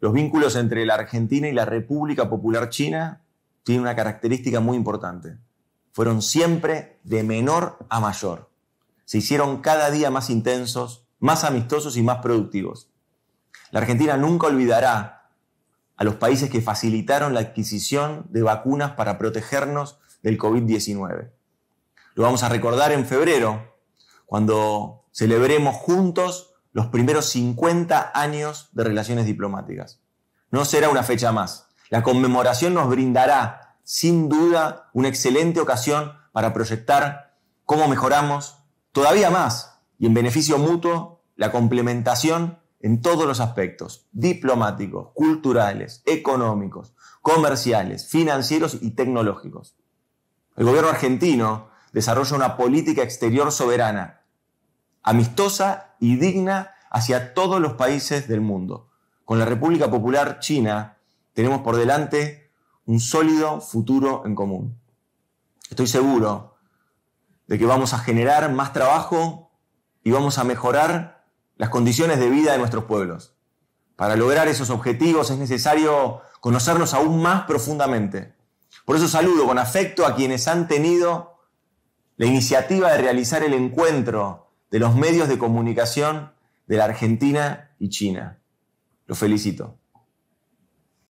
Los vínculos entre la Argentina y la República Popular China tienen una característica muy importante. Fueron siempre de menor a mayor. Se hicieron cada día más intensos, más amistosos y más productivos. La Argentina nunca olvidará a los países que facilitaron la adquisición de vacunas para protegernos del COVID-19. Lo vamos a recordar en febrero, cuando celebremos juntos los primeros 50 años de relaciones diplomáticas. No será una fecha más. La conmemoración nos brindará, sin duda, una excelente ocasión para proyectar cómo mejoramos todavía más y en beneficio mutuo la complementación en todos los aspectos, diplomáticos, culturales, económicos, comerciales, financieros y tecnológicos. El gobierno argentino desarrolla una política exterior soberana amistosa y digna hacia todos los países del mundo. Con la República Popular China tenemos por delante un sólido futuro en común. Estoy seguro de que vamos a generar más trabajo y vamos a mejorar las condiciones de vida de nuestros pueblos. Para lograr esos objetivos es necesario conocernos aún más profundamente. Por eso saludo con afecto a quienes han tenido la iniciativa de realizar el encuentro de los medios de comunicación de la Argentina y China. Los felicito.